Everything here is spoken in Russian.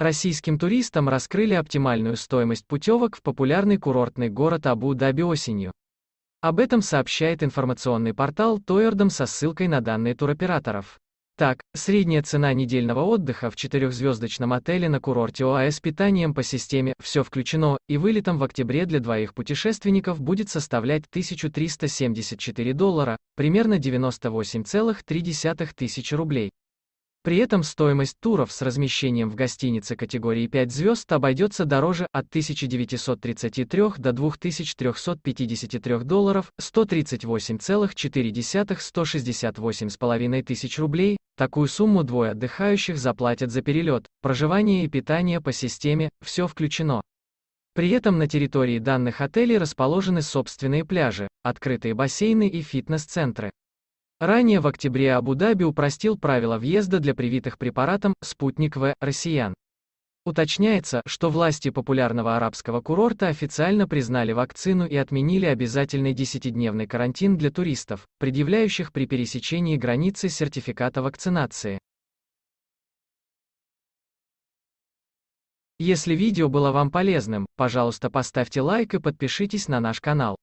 Российским туристам раскрыли оптимальную стоимость путевок в популярный курортный город Абу-Даби осенью. Об этом сообщает информационный портал Тойердом со ссылкой на данные туроператоров. Так, средняя цена недельного отдыха в четырехзвездочном отеле на курорте ОАЭ с питанием по системе «Все включено» и вылетом в октябре для двоих путешественников будет составлять 1374 доллара, примерно 98,3 тысячи рублей. При этом стоимость туров с размещением в гостинице категории 5 звезд обойдется дороже от 1933 до 2353 долларов, 138,4-168,5 тысяч рублей, такую сумму двое отдыхающих заплатят за перелет, проживание и питание по системе «все включено». При этом на территории данных отелей расположены собственные пляжи, открытые бассейны и фитнес-центры. Ранее в октябре Абу-Даби упростил правила въезда для привитых препаратом «Спутник В» россиян. Уточняется, что власти популярного арабского курорта официально признали вакцину и отменили обязательный 10-дневный карантин для туристов, предъявляющих при пересечении границы сертификата вакцинации. Если видео было вам полезным, пожалуйста поставьте лайк и подпишитесь на наш канал.